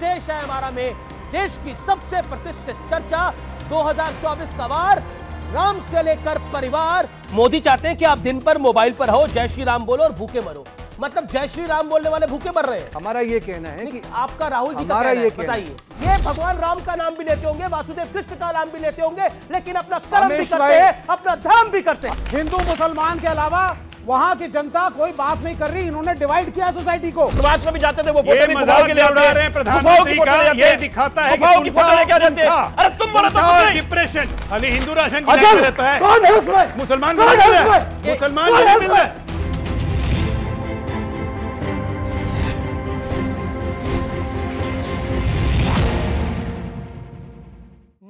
देश है हमारा में देश की सबसे प्रतिष्ठित चर्चा 2024 का वार राम से लेकर परिवार मोदी चाहते हैं कि आप दिन पर मोबाइल पर हो जय श्री राम बोलो और भूखे मरो मतलब जय श्री राम बोलने वाले भूखे मर रहे हैं हमारा ये कहना है कि आपका राहुल जी का कहना है बताइए ये भगवान राम का नाम भी लेते होंगे वासुदेव कृष्ण का नाम भी लेते होंगे लेकिन अपना कर्म भी करते हैं अपना धर्म भी करते हैं हिंदू मुसलमान के अलावा वहाँ की जनता कोई बात नहीं कर रही इन्होंने डिवाइड किया सोसाइटी को प्रवास में भी जाते थे वो फोटो भी गुफाओं के लिए उड़ा रहे हैं प्रधानमंत्री का ये दिखाता है कि की फोटो लेके आ जाते हैं अरे तुम बोलो तो कुछ डिप्रेशन अभी हिंदू राशन की लाइन रहता है कौन है उसमें मुसलमान कौन है मुसलमान कौन है रहा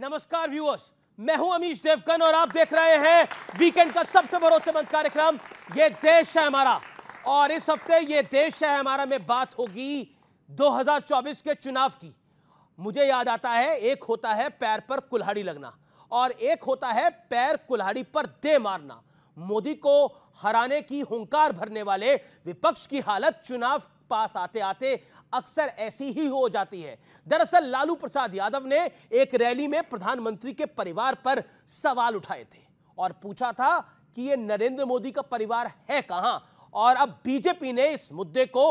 नमस्कार व्यूअर्स मैं हूं अमीश देवगन और आप देख रहे हैं वीकेंड का सबसे भरोसेमंद कार्यक्रम ये देश है हमारा और इस हफ्ते ये देश है हमारा में बात होगी 2024 के चुनाव की मुझे याद आता है एक होता है पैर पर कुल्हाड़ी लगना और एक होता है पैर कुल्हाड़ी पर दे मारना मोदी को हराने की हुंकार भरने वाले विपक्ष की हालत चुनाव पास आते आते अक्सर ऐसी ही हो जाती है दरअसल लालू प्रसाद यादव ने एक रैली में प्रधानमंत्री के परिवार पर सवाल उठाए थे और पूछा था कि यह नरेंद्र मोदी का परिवार है कहां और अब बीजेपी ने इस मुद्दे को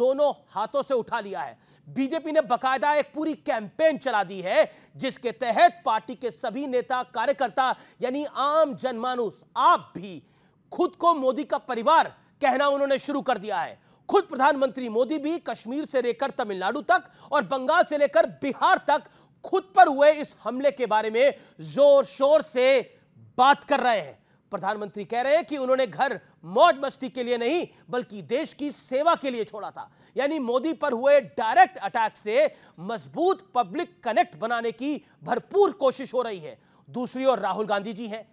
दोनों हाथों से उठा लिया है बीजेपी ने बकायदा एक पूरी कैंपेन चला दी है जिसके तहत पार्टी के सभी नेता कार्यकर्ता यानी आम जनमानुस आप भी खुद को मोदी का परिवार कहना उन्होंने शुरू कर दिया है खुद प्रधानमंत्री मोदी भी कश्मीर से लेकर तमिलनाडु तक और बंगाल से लेकर बिहार तक खुद पर हुए इस हमले के बारे में जोर शोर से बात कर रहे हैं प्रधानमंत्री कह रहे हैं कि उन्होंने घर मौज मस्ती के लिए नहीं बल्कि देश की सेवा के लिए छोड़ा था यानी मोदी पर हुए डायरेक्ट अटैक से मजबूत पब्लिक कनेक्ट बनाने की भरपूर कोशिश हो रही है दूसरी ओर राहुल गांधी जी हैं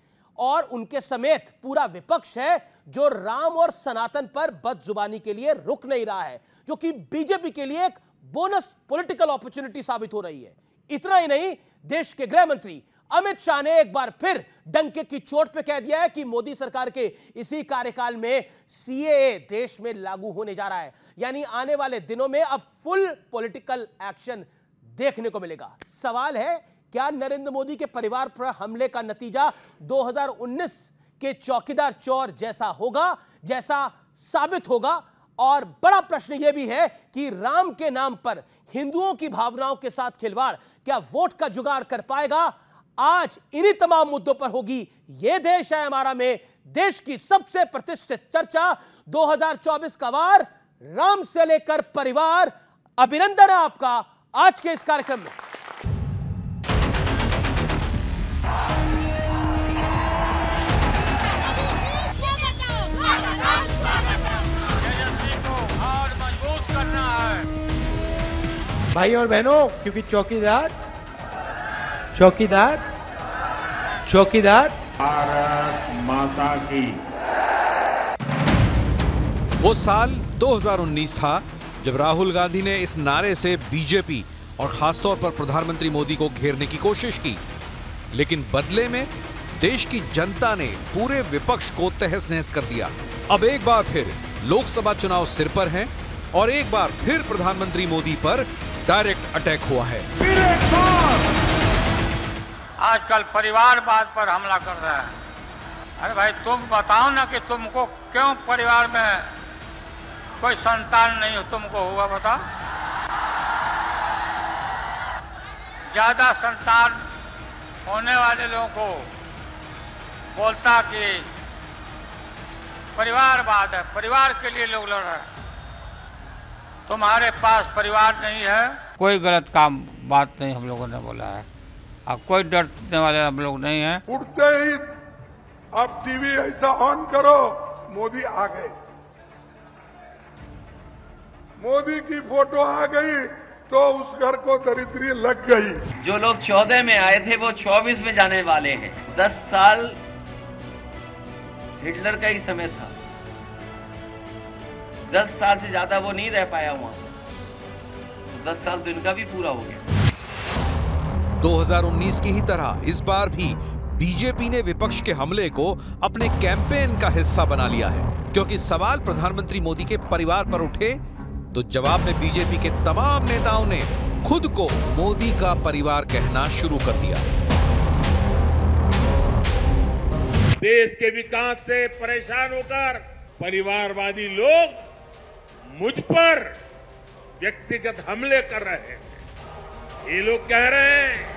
और उनके समेत पूरा विपक्ष है जो राम और सनातन पर बदजुबानी के लिए रुक नहीं रहा है जो कि बीजेपी के लिए एक बोनस पॉलिटिकल अपॉर्चुनिटी साबित हो रही है इतना ही नहीं देश के गृह मंत्री अमित शाह ने एक बार फिर डंके की चोट पे कह दिया है कि मोदी सरकार के इसी कार्यकाल में सीएए देश में लागू होने जा रहा है यानी आने वाले दिनों में अब फुल पॉलिटिकल एक्शन देखने को मिलेगा सवाल है क्या नरेंद्र मोदी के परिवार पर हमले का नतीजा 2019 के चौकीदार चोर जैसा होगा जैसा साबित होगा और बड़ा प्रश्न यह भी है कि राम के नाम पर हिंदुओं की भावनाओं के साथ खिलवाड़ क्या वोट का जुगाड़ कर पाएगा आज इन्हीं तमाम मुद्दों पर होगी यह देश है हमारा में देश की सबसे प्रतिष्ठित चर्चा 2024 का वार राम से लेकर परिवार अभिनंदन है आपका आज के इस कार्यक्रम में भाई और बहनों क्योंकि चौकीदार चौकीदार चौकीदार भारत माता की वो साल 2019 था जब राहुल गांधी ने इस नारे से बीजेपी और खासतौर पर प्रधानमंत्री मोदी को घेरने की कोशिश की लेकिन बदले में देश की जनता ने पूरे विपक्ष को तहस नहस कर दिया अब एक बार फिर लोकसभा चुनाव सिर पर हैं और एक बार फिर प्रधानमंत्री मोदी पर डायरेक्ट अटैक हुआ है फिर एक बार आजकल परिवारवाद पर हमला कर रहे हैं अरे भाई तुम बताओ ना कि तुमको क्यों परिवार में कोई संतान नहीं हो तुमको हुआ बताओ ज़्यादा संतान होने वाले लोगों को बोलता कि परिवारवाद है परिवार के लिए लोग लड़ रहे हैं तुम्हारे पास परिवार नहीं है कोई गलत काम बात नहीं हम लोगों ने बोला है अब कोई डरने वाले हम लोग नहीं है उठते ही आप टीवी ऐसा ऑन करो मोदी आ गए मोदी की फोटो आ गई तो उस घर को दरिद्री लग गई जो लोग चौदह में आए थे वो चौबीस में जाने वाले हैं दस साल हिटलर का ही समय था दस साल से ज्यादा वो नहीं रह पाया वहां तो दस साल तो इनका भी पूरा हो गया 2019 की ही तरह इस बार भी बीजेपी ने विपक्ष के हमले को अपने कैंपेन का हिस्सा बना लिया है क्योंकि सवाल प्रधानमंत्री मोदी के परिवार पर उठे तो जवाब में बीजेपी के तमाम नेताओं ने खुद को मोदी का परिवार कहना शुरू कर दिया देश के विकास से परेशान होकर परिवारवादी लोग मुझ पर व्यक्तिगत हमले कर रहे हैं ये लोग कह रहे हैं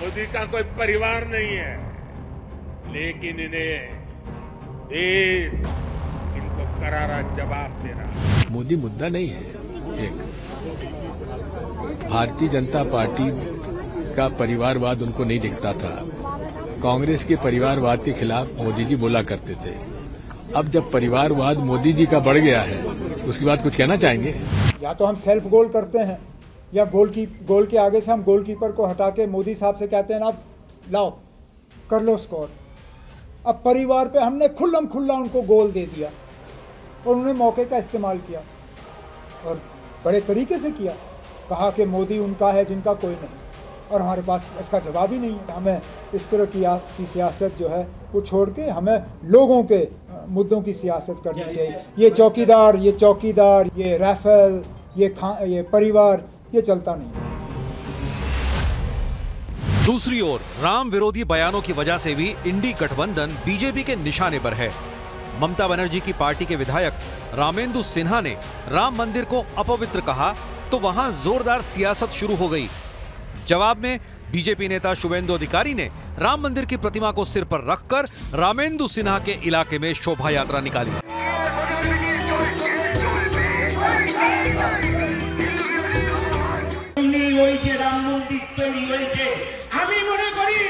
मोदी का कोई परिवार नहीं है लेकिन इन्हें देश इनको करारा जवाब दे रहा मोदी मुद्दा नहीं है एक भारतीय जनता पार्टी का परिवारवाद उनको नहीं दिखता था कांग्रेस के परिवारवाद के खिलाफ मोदी जी बोला करते थे अब जब परिवारवाद मोदी जी का बढ़ गया है तो उसके बाद कुछ कहना चाहेंगे या तो हम सेल्फ गोल करते हैं या गोल की गोल के आगे से हम गोलकीपर को हटा के मोदी साहब से कहते हैं ना लाओ कर लो स्कोर अब परिवार पे हमने खुल्लम खुल्ला उनको गोल दे दिया और उन्होंने मौके का इस्तेमाल किया और बड़े तरीके से किया कहा कि मोदी उनका है जिनका कोई नहीं और हमारे पास इसका जवाब ही नहीं है हमें इस तरह की सियासत जो है वो छोड़ के हमें लोगों के मुद्दों की सियासत करनी चाहिए ये चौकीदार ये चौकीदार ये राफेल ये खा ये परिवार ये चलता नहीं दूसरी ओर राम विरोधी बयानों की वजह से भी इंडी गठबंधन बीजेपी के निशाने पर है ममता बनर्जी की पार्टी के विधायक रामेंदु सिन्हा ने राम मंदिर को अपवित्र कहा तो वहां जोरदार सियासत शुरू हो गई जवाब में बीजेपी नेता शुभेंदु अधिकारी ने राम मंदिर की प्रतिमा को सिर पर रखकर रामेंदु सिन्हा के इलाके में शोभा यात्रा निकाली ঐ যে রাম মন্দির টনী হইছে আমি মনে করি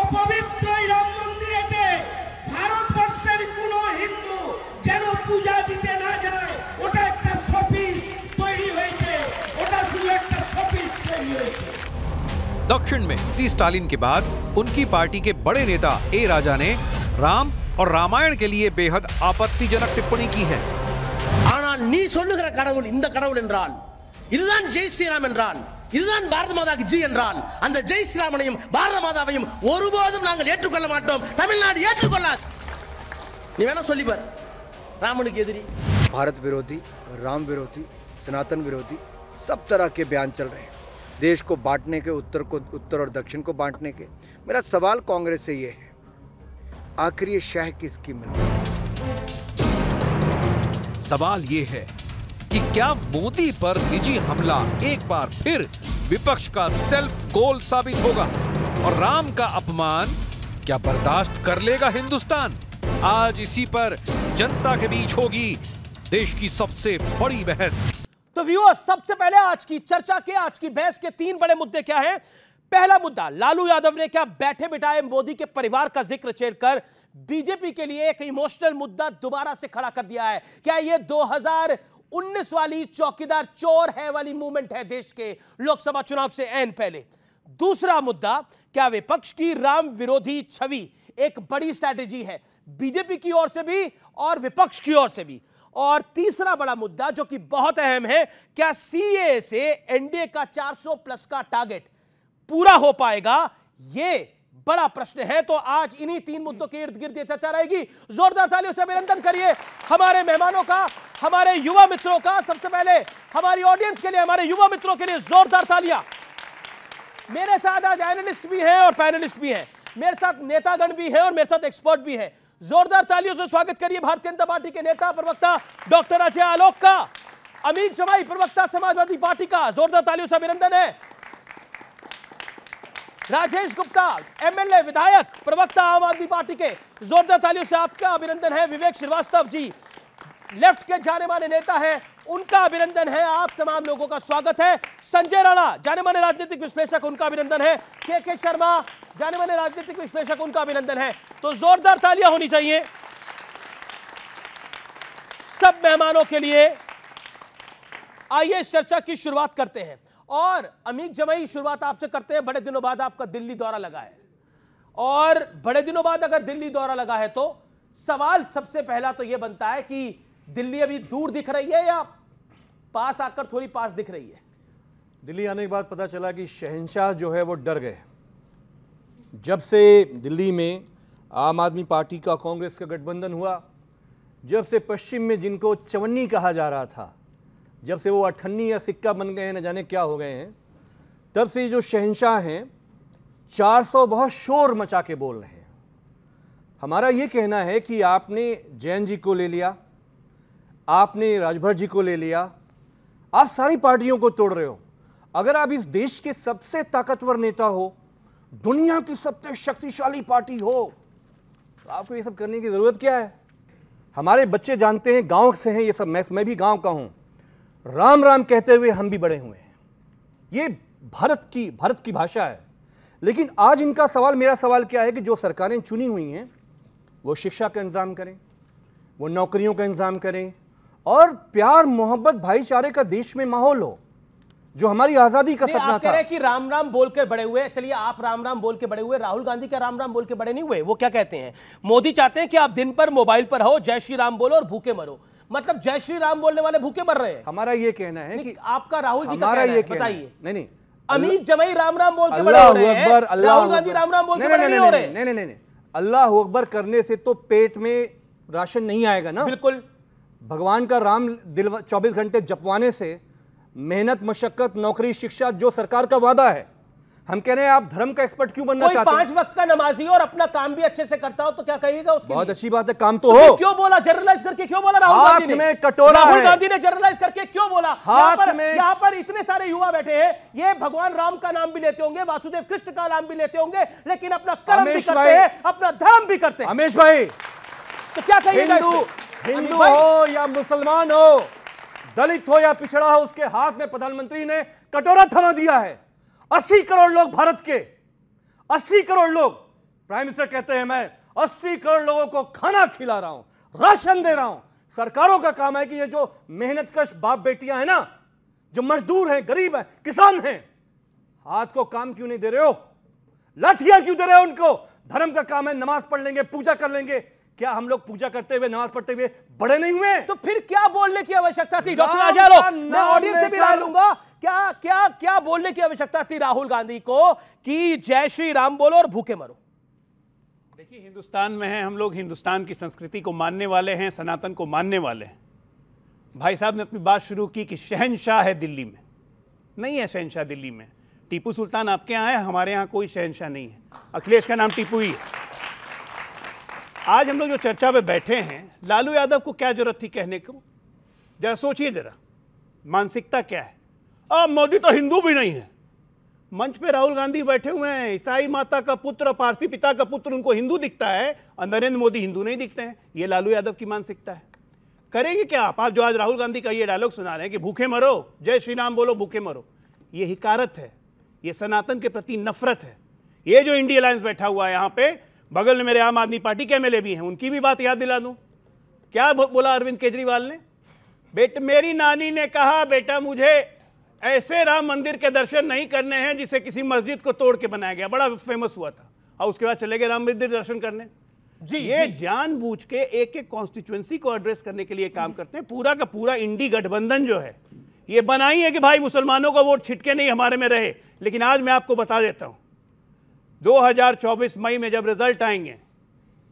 অপবিত্র এই রাম মন্দিরেতে ভারতবর্ষের কোনো হিন্দু যেন পূজা দিতে না যায় ওটা একটা সফিস তৈরি হইছে ওটা শুনে একটা সফিস তৈরি হইছে দক্ষিণ মে স্টি Stalin के बाद उनकी पार्टी के बड़े नेता ए राजा ने राम और रामायण के लिए बेहद आपत्तिजनक टिप्पणी की है आना नी सुनुगरा कडवल इन कडवलनरा इदन जयसीरामनरा இதுதான் பாரதமாதாகி ஜி என்றால் அந்த ஜெயஸ்ரீராமனையும் பாரதமாதாவையும் ஒருபோதும் நாங்கள் ஏற்றுக்கொள்ள மாட்டோம் தமிழ்நாடு ஏற்றுக்கொள்ளாது நீ என்ன சொல்லி பார் ராமனுக்கு எதிரி பாரத விரோதி রাম விரோதி சநாதன விரோதி সব तरह के बयान चल रहे हैं देश को बांटने के उत्तर को उत्तर और दक्षिण को बांटने के मेरा सवाल कांग्रेस से यह है आखरी शंख किसकी मति सवाल यह है कि क्या मोदी पर निजी हमला एक बार फिर विपक्ष का सेल्फ गोल साबित होगा और राम का अपमान क्या बर्दाश्त कर लेगा हिंदुस्तान आज इसी पर जनता के बीच होगी देश की सबसे बड़ी बहस तो व्यूअर्स सबसे पहले आज की चर्चा के आज की बहस के तीन बड़े मुद्दे क्या हैं पहला मुद्दा लालू यादव ने क्या बैठे बिठाए मोदी के परिवार का जिक्र छेड़कर बीजेपी के लिए एक इमोशनल मुद्दा दोबारा से खड़ा कर दिया है क्या यह उन्नीस वाली चौकीदार चोर है वाली मूवमेंट है देश के लोकसभा चुनाव से एन पहले दूसरा मुद्दा क्या विपक्ष की राम विरोधी छवि एक बड़ी स्ट्रैटेजी है बीजेपी की ओर से भी और विपक्ष की ओर से भी और तीसरा बड़ा मुद्दा जो कि बहुत अहम है क्या सीए से एनडीए का 400 प्लस का टारगेट पूरा हो पाएगा यह बड़ा प्रश्न है तो आज इन्हीं तीन मुद्दों के इर्द गिर्द चर्चा रहेगी जोरदार तालियों से अभिनंदन करिए हमारे मेहमानों का हमारे युवा मित्रों का सबसे पहले हमारी ऑडियंस के लिए हमारे युवा मित्रों के लिए जोरदार तालियां मेरे साथ आज एनालिस्ट भी हैं और पैनलिस्ट भी हैं मेरे साथ नेतागण भी हैं और मेरे साथ एक्सपर्ट भी हैं जोरदार तालियों से स्वागत करिए भारतीय जनता पार्टी के नेता प्रवक्ता डॉक्टर अजय आलोक का अमित जमाई प्रवक्ता समाजवादी पार्टी का जोरदार तालियों से अभिनंदन है राजेश गुप्ता एमएलए विधायक प्रवक्ता आम आदमी पार्टी के जोरदार तालियों से आपका अभिनंदन है विवेक श्रीवास्तव जी लेफ्ट के जाने माने नेता हैं उनका अभिनंदन है आप तमाम लोगों का स्वागत है संजय राणा जाने माने राजनीतिक विश्लेषक उनका अभिनंदन है के के शर्मा जाने माने राजनीतिक विश्लेषक उनका अभिनंदन है तो जोरदार तालियां होनी चाहिए सब मेहमानों के लिए आइए चर्चा की शुरुआत करते हैं और अमीक जमई शुरुआत आपसे करते हैं बड़े दिनों बाद आपका दिल्ली दौरा लगा है और बड़े दिनों बाद अगर दिल्ली दौरा लगा है तो सवाल सबसे पहला तो यह बनता है कि दिल्ली अभी दूर दिख रही है या पास आकर थोड़ी पास दिख रही है दिल्ली आने के बाद पता चला कि शहनशाह जो है वो डर गए जब से दिल्ली में आम आदमी पार्टी का कांग्रेस का गठबंधन हुआ जब से पश्चिम में जिनको चवन्नी कहा जा रहा था जब से वो अठन्नी या सिक्का बन गए हैं न जाने क्या हो गए हैं तब से जो शहनशाह हैं 400 बहुत शोर मचा के बोल रहे हैं हमारा ये कहना है कि आपने जैन जी को ले लिया आपने राजभर जी को ले लिया आप सारी पार्टियों को तोड़ रहे हो अगर आप इस देश के सबसे ताकतवर नेता हो दुनिया की सबसे शक्तिशाली पार्टी हो तो आपको ये सब करने की ज़रूरत क्या है हमारे बच्चे जानते हैं गांव से हैं ये सब मैं मैं भी गांव का हूँ राम राम कहते हुए हम भी बड़े हुए हैं ये भारत की भारत की भाषा है लेकिन आज इनका सवाल मेरा सवाल क्या है कि जो सरकारें चुनी हुई हैं वो शिक्षा का इंतज़ाम करें वो नौकरियों का इंतज़ाम करें और प्यार मोहब्बत भाईचारे का देश में माहौल हो जो हमारी आजादी का सपना था कि राम राम बोलकर बड़े हुए चलिए आप राम राम बोल के बड़े हुए राहुल गांधी क्या राम राम बोल के बड़े नहीं हुए वो क्या कहते हैं मोदी चाहते हैं कि आप दिन पर मोबाइल पर हो जय श्री राम बोलो और भूखे मरो मतलब जय श्री राम बोलने वाले भूखे मर रहे हैं हमारा ये कहना है कि आपका राहुल जी का ये बताइए नहीं नहीं अमित जमई राम राम बोल के बड़े हो रहे हैं राहुल गांधी राम राम बोल के बड़े नहीं हो रहे नहीं नहीं नहीं अल्लाह अकबर करने से तो पेट में राशन नहीं आएगा ना बिल्कुल भगवान का राम दिल 24 घंटे जपवाने से मेहनत मशक्कत नौकरी शिक्षा जो सरकार का वादा है हम कह रहे हैं आप धर्म का एक्सपर्ट क्यों बनना चाहते पांच वक्त का नमाजी और अपना काम भी अच्छे से करता हो तो क्या कहिएगा उसके बहुत अच्छी बात है काम तो, तो हो क्यों बोला जर्नलाइज करके क्यों बोला राहुल गांधी में कटोरा राहुल गांधी ने जर्नलाइज करके क्यों बोला हाथ पर, में यहाँ पर इतने सारे युवा बैठे हैं ये भगवान राम का नाम भी लेते होंगे वासुदेव कृष्ण का नाम भी लेते होंगे लेकिन अपना कर्म भी करते हैं अपना धर्म भी करते हैं हमेश भाई तो क्या कहिएगा हिंदू हो या मुसलमान हो दलित हो या पिछड़ा हो उसके हाथ में प्रधानमंत्री ने कटोरा थमा दिया है अस्सी करोड़ लोग भारत के अस्सी करोड़ लोग प्राइम मिनिस्टर कहते हैं मैं 80 करोड़ लोगों को खाना खिला रहा हूं राशन दे रहा हूं सरकारों का काम है कि ये जो मेहनत कश बाप बेटियां हैं ना जो मजदूर हैं गरीब हैं किसान हैं हाथ को काम क्यों नहीं दे रहे हो लाठियां क्यों दे रहे हो उनको धर्म का काम है नमाज पढ़ लेंगे पूजा कर लेंगे क्या हम लोग पूजा करते हुए नमाज पढ़ते हुए बड़े नहीं हुए तो फिर क्या बोलने की आवश्यकता थी डॉक्टर मैं ऑडियंस से भी लूंगा क्या क्या क्या बोलने की आवश्यकता थी राहुल गांधी को कि जय श्री राम बोलो और भूखे मरो देखिए हिंदुस्तान में है हम लोग हिंदुस्तान की संस्कृति को मानने वाले हैं सनातन को मानने वाले हैं भाई साहब ने अपनी बात शुरू की कि शहनशाह है दिल्ली में नहीं है शहनशाह दिल्ली में टीपू सुल्तान आपके यहाँ है हमारे यहाँ कोई शहनशाह नहीं है अखिलेश का नाम टीपू ही है आज हम लोग जो चर्चा में बैठे हैं लालू यादव को क्या जरूरत थी कहने को जरा सोचिए जरा मानसिकता क्या है अब मोदी तो हिंदू भी नहीं है मंच पे राहुल गांधी बैठे हुए हैं ईसाई माता का पुत्र पारसी पिता का पुत्र उनको हिंदू दिखता है और नरेंद्र मोदी हिंदू नहीं दिखते हैं ये लालू यादव की मानसिकता है करेंगे क्या आप आप जो आज राहुल गांधी का ये डायलॉग सुना रहे हैं कि भूखे मरो जय श्री राम बोलो भूखे मरो ये हिकारत है ये सनातन के प्रति नफरत है ये जो इंडिया अलायंस बैठा हुआ है यहाँ पे बगल में मेरे आम आदमी पार्टी के एमएलए भी हैं उनकी भी बात याद दिला दूँ क्या बोला अरविंद केजरीवाल ने बेट मेरी नानी ने कहा बेटा मुझे ऐसे राम मंदिर के दर्शन नहीं करने हैं जिसे किसी मस्जिद को तोड़ के बनाया गया बड़ा फेमस हुआ था और उसके बाद चले गए राम मंदिर दर्शन करने जी ये जान बूझ के एक एक कॉन्स्टिट्युएंसी को एड्रेस करने के लिए काम करते हैं पूरा का पूरा इंडी गठबंधन जो है ये बनाई है कि भाई मुसलमानों का वोट छिटके नहीं हमारे में रहे लेकिन आज मैं आपको बता देता हूं 2024 मई में जब रिजल्ट आएंगे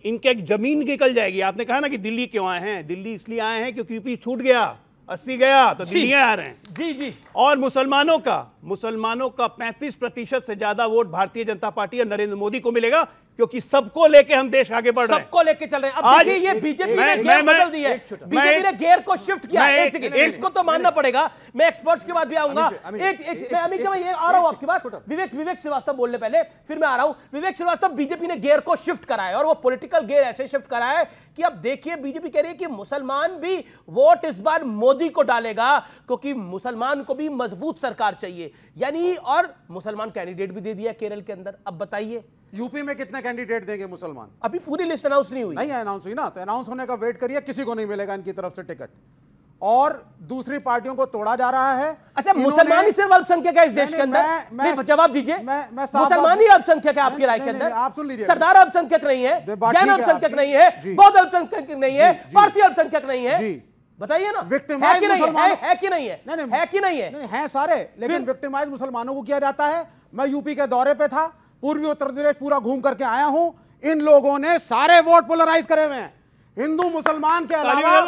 इनके एक जमीन निकल जाएगी आपने कहा ना कि दिल्ली क्यों आए हैं दिल्ली इसलिए आए हैं क्योंकि यूपी छूट गया अस्सी गया तो दिल्ली आ रहे हैं जी जी और मुसलमानों का मुसलमानों का पैंतीस प्रतिशत से ज्यादा वोट भारतीय जनता पार्टी और नरेंद्र मोदी को मिलेगा क्योंकि सबको लेके हम देश आगे बढ़ रहे हैं सबको लेके चल रहे हैं अब आज ये बीजेपी ने गेयर बदल दी है बीजेपी ने गेयर को शिफ्ट किया एक सेकंड इसको तो मानना पड़ेगा मैं एक्सपर्ट्स के बाद भी आऊंगा एक एक मैं अमित भाई ये आ रहा हूं आपके पास विवेक विवेक श्रीवास्तव बोलने पहले फिर मैं आ रहा हूं विवेक श्रीवास्तव बीजेपी ने गेयर को शिफ्ट कराया और वो पॉलिटिकल गेयर ऐसे शिफ्ट कराया है कि अब देखिए बीजेपी कह रही है कि मुसलमान भी वोट इस बार मोदी को डालेगा क्योंकि मुसलमान को भी मजबूत सरकार चाहिए यानी और मुसलमान कैंडिडेट भी दे दिया केरल के अंदर अब बताइए यूपी में कितने कैंडिडेट देंगे मुसलमान अभी पूरी लिस्ट अनाउंस नहीं हुई नहीं अनाउंस हुई ना तो अनाउंस होने का वेट करिए किसी को नहीं मिलेगा इनकी तरफ से टिकट और दूसरी पार्टियों को तोड़ा जा रहा है अच्छा मुसलमान ही सिर्फ अल्पसंख्यक है इस देश के अंदर जवाब दीजिए मुसलमान ही अल्पसंख्यक है आपकी राय के अंदर आप सुन लीजिए सरदार अल्पसंख्यक नहीं है जैन अल्पसंख्यक नहीं है बौद्ध अल्पसंख्यक नहीं है पारसी अल्पसंख्यक नहीं है बताइए ना विक्टिमाइज मुसलमान है कि नहीं है नहीं है कि नहीं है है सारे लेकिन विक्टिमाइज मुसलमानों को किया जाता है मैं यूपी के दौरे पे था पूर्वी उत्तर प्रदेश पूरा घूम करके आया हूं इन लोगों ने सारे वोट पोलराइज करे हुए हैं हिंदू मुसलमान के अलावा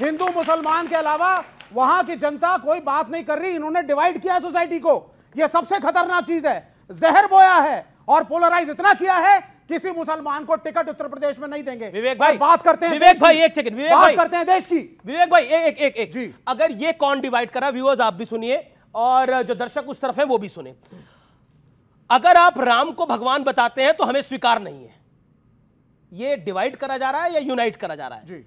हिंदू मुसलमान के अलावा वहां की जनता कोई बात नहीं कर रही इन्होंने डिवाइड किया सोसाइटी को यह सबसे खतरनाक चीज है जहर बोया है और पोलराइज इतना किया है किसी मुसलमान को टिकट उत्तर प्रदेश में नहीं देंगे विवेक भाई बात करते हैं विवेक भाई एक सेकंड विवेक भाई करते हैं देश की विवेक भाई एक एक एक जी अगर ये कौन डिवाइड करा व्यूअर्स आप भी सुनिए और जो दर्शक उस तरफ है वो भी सुने अगर आप राम को भगवान बताते हैं तो हमें स्वीकार नहीं है यह डिवाइड करा जा रहा है या यूनाइट करा जा रहा है जी।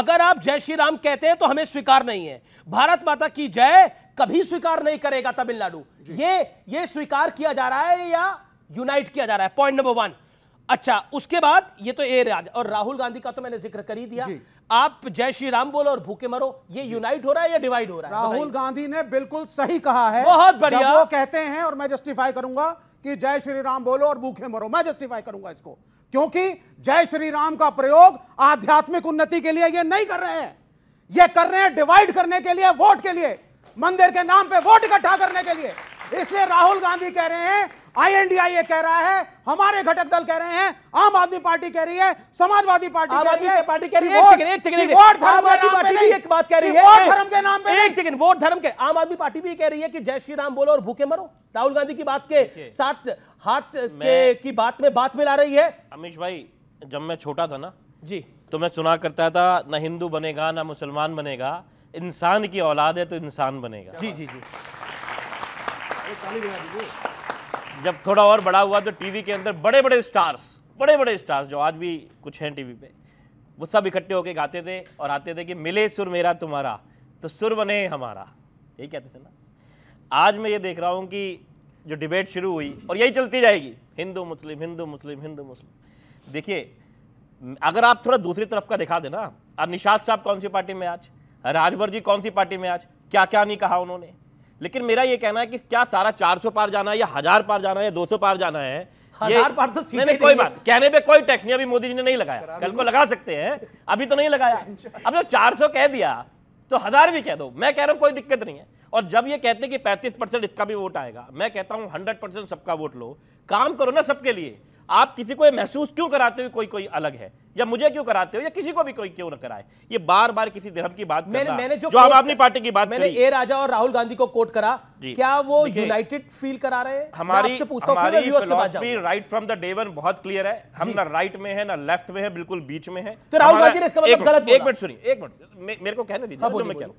अगर आप जय श्री राम कहते हैं तो हमें स्वीकार नहीं है भारत माता की जय कभी स्वीकार नहीं करेगा तमिलनाडु ये ये स्वीकार किया जा रहा है या यूनाइट किया जा रहा है पॉइंट नंबर वन अच्छा उसके बाद ये तो ए राज और राहुल गांधी का तो मैंने जिक्र कर ही दिया आप जय श्री राम बोलो और भूखे मरो ये यूनाइट हो रहा है या डिवाइड हो रहा है राहुल गांधी ने बिल्कुल सही कहा है बहुत बढ़िया वो कहते हैं और मैं जस्टिफाई करूंगा कि जय श्री राम बोलो और भूखे मरो मैं जस्टिफाई करूंगा इसको क्योंकि जय श्री राम का प्रयोग आध्यात्मिक उन्नति के लिए ये नहीं कर रहे हैं ये कर रहे हैं डिवाइड करने के लिए वोट के लिए मंदिर के नाम पे वोट इकट्ठा करने के लिए इसलिए राहुल गांधी कह रहे हैं आईएनडीआई ये कह रहा है हमारे घटक दल कह रहे हैं आम आदमी पार्टी कह रही है समाजवादी पार्टी आम आदमी पार्टी कह रही है वोट धर्म पार्टी एक बात कह रही है वोट धर्म के नाम पे एक सेकंड वोट धर्म के आम आदमी पार्टी भी कह रही है कि जय श्री राम बोलो और भूखे मरो राहुल गांधी की बात के साथ हाथ की बात में बात मिला रही है अमीश भाई जब मैं छोटा था ना जी तो मैं चुना करता था ना हिंदू बनेगा ना मुसलमान बनेगा इंसान की औलाद है तो इंसान बनेगा जी जी जी जब थोड़ा और बड़ा हुआ तो टीवी के अंदर बड़े बड़े स्टार्स बड़े बड़े स्टार्स जो आज भी कुछ हैं टीवी पे वो सब इकट्ठे होके गाते थे और आते थे कि मिले सुर मेरा तुम्हारा तो सुर बने हमारा यही कहते थे ना आज मैं ये देख रहा हूँ कि जो डिबेट शुरू हुई और यही चलती जाएगी हिंदू मुस्लिम हिंदू मुस्लिम हिंदू मुस्लिम देखिए अगर आप थोड़ा दूसरी तरफ का दिखा देना अब निषाद साहब कौन सी पार्टी में आज राजभर जी कौन सी पार्टी में आज क्या क्या नहीं कहा उन्होंने लेकिन मेरा ये कहना है कि क्या सारा चार सौ पार जाना है या हजार पार जाना है या सौ पार जाना है हजार पार तो नहीं, नहीं कोई बात कहने पे कोई टैक्स नहीं अभी मोदी जी ने नहीं लगाया कल को लगा सकते हैं अभी तो नहीं लगाया अब जब चार सौ कह दिया तो हजार भी कह दो मैं कह रहा हूँ कोई दिक्कत नहीं है और जब ये कहते हैं कि पैंतीस परसेंट इसका भी वोट आएगा मैं कहता हूँ हंड्रेड परसेंट सबका वोट लो काम करो ना सबके लिए आप किसी को महसूस क्यों कराते हुए कोई कोई अलग है या मुझे क्यों कराते हो या किसी को भी कोई क्यों ना कराए ये बार बार किसी धर्म की बात मैंने मैंने जो, जो आप अपनी पार्टी की बात मैंने ए राजा और राहुल गांधी को कोट करा क्या वो यूनाइटेड फील करा रहे हमारी हमारी right from the day one बहुत क्लियर है हम ना राइट में है ना लेफ्ट में है बिल्कुल बीच में है तो राहुल गांधी ने मतलब गलत एक मिनट सुनिए एक मिनट मेरे को कहने दीजिए हाँ,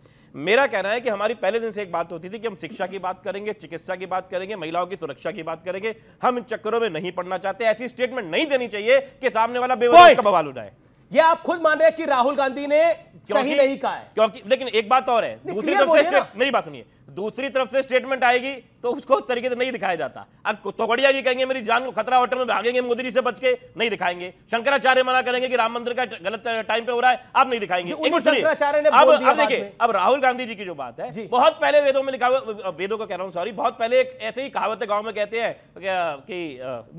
मेरा कहना है कि हमारी पहले दिन से एक बात होती थी कि हम शिक्षा की बात करेंगे चिकित्सा की बात करेंगे महिलाओं की सुरक्षा की बात करेंगे हम इन चक्करों में नहीं पड़ना चाहते ऐसी स्टेटमेंट नहीं देनी चाहिए कि सामने वाला बेवजह सवाल उठाए ये आप खुद मान रहे हैं कि राहुल गांधी ने सही नहीं कहा है क्योंकि लेकिन एक बात और है दूसरी तरफ से मेरी बात सुनिए दूसरी तरफ से स्टेटमेंट आएगी तो उसको उस तरीके से नहीं दिखाया जाता अब तोगड़िया जी कहेंगे मेरी जान को खतरा होटल में भागेंगे मोदी जी से बच के नहीं दिखाएंगे शंकराचार्य मना करेंगे कि राम मंदिर का गलत टाइम पे हो रहा है आप नहीं दिखाएंगे देखिए अब राहुल गांधी जी की जो बात है बहुत पहले वेदों में लिखा हुआ वेदों को कह रहा हूँ सॉरी बहुत पहले एक ऐसे ही कहावत गाँव में कहते हैं कि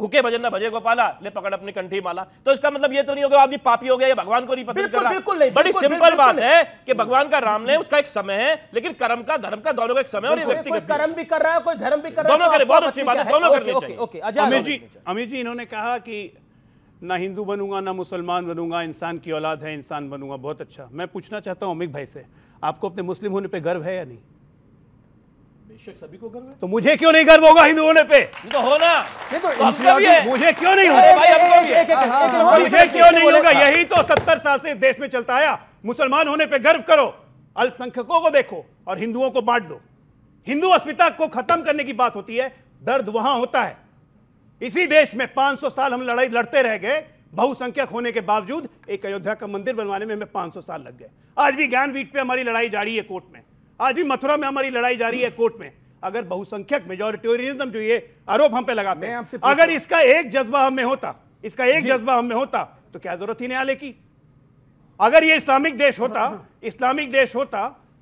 भूखे भजन ना भजे गोपाला ले पकड़ अपनी कंठी माला तो इसका मतलब ये तो नहीं होगा आप जी पापी हो गया भगवान को नहीं पसंद कर रहा बड़ी सिंपल बात है कि भगवान का राम ने उसका एक समय है लेकिन कर्म का धर्म का दोनों का एक समय और व्यक्ति कर्म भी कर रहा है कोई धर्म भी कर दोनों तो करें बहुत अच्छी बात है दोनों करने चाहिए ओके अमीर जी अमीर जी इन्होंने कहा कि ना हिंदू बनूंगा ना मुसलमान बनूंगा इंसान की औलाद है इंसान बनूंगा बहुत अच्छा मैं पूछना चाहता हूं अमित भाई से आपको अपने मुस्लिम होने पे गर्व है या नहीं बेशक सभी को गर्व है तो मुझे क्यों नहीं गर्व होगा हिंदू होने पे तो होना तो, तो भी है। मुझे क्यों नहीं होगा मुझे क्यों नहीं होगा यही तो सत्तर साल से देश में चलता आया मुसलमान होने पे गर्व करो अल्पसंख्यकों को देखो और हिंदुओं को बांट दो हिंदू अस्मिता को खत्म करने की बात होती है दर्द वहां होता है इसी देश में 500 साल हम लड़ाई लड़ते रह गए बहुसंख्यक होने के बावजूद एक अयोध्या का मंदिर बनवाने में हमें पांच साल लग गए आज भी ज्ञानवीठ पे हमारी लड़ाई जारी है कोर्ट में आज भी मथुरा में हमारी लड़ाई जारी है कोर्ट में अगर बहुसंख्यक मेजोरिटेरियनिज्म जो ये आरोप हम पे लगाते हैं अगर इसका एक जज्बा हमें होता इसका एक जज्बा हमें होता तो क्या जरूरत ही न्यायालय की अगर ये इस्लामिक देश होता हाँ, हाँ। इस्लामिक देश होता